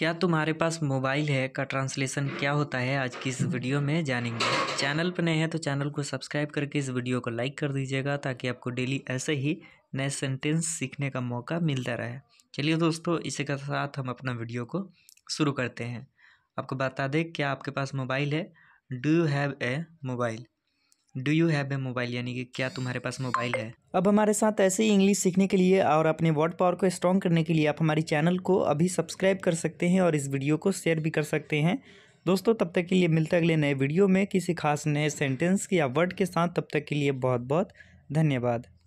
क्या तुम्हारे पास मोबाइल है का ट्रांसलेशन क्या होता है आज की इस वीडियो में जानेंगे चैनल पर नए हैं तो चैनल को सब्सक्राइब करके इस वीडियो को लाइक कर दीजिएगा ताकि आपको डेली ऐसे ही नए सेंटेंस सीखने का मौका मिलता रहे चलिए दोस्तों इसी के साथ हम अपना वीडियो को शुरू करते हैं आपको बता दें क्या आपके पास मोबाइल है do have a mobile do you have a mobile यानी कि क्या तुम्हारे पास मोबाइल है अब हमारे साथ ऐसे ही इंग्लिश सीखने के लिए और अपने वर्ड पावर को स्ट्रॉन्ग करने के लिए आप हमारे चैनल को अभी सब्सक्राइब कर सकते हैं और इस वीडियो को शेयर भी कर सकते हैं दोस्तों तब तक के लिए मिलते अगले नए वीडियो में किसी खास नए सेंटेंस या वर्ड के साथ तब तक के लिए बहुत बहुत धन्यवाद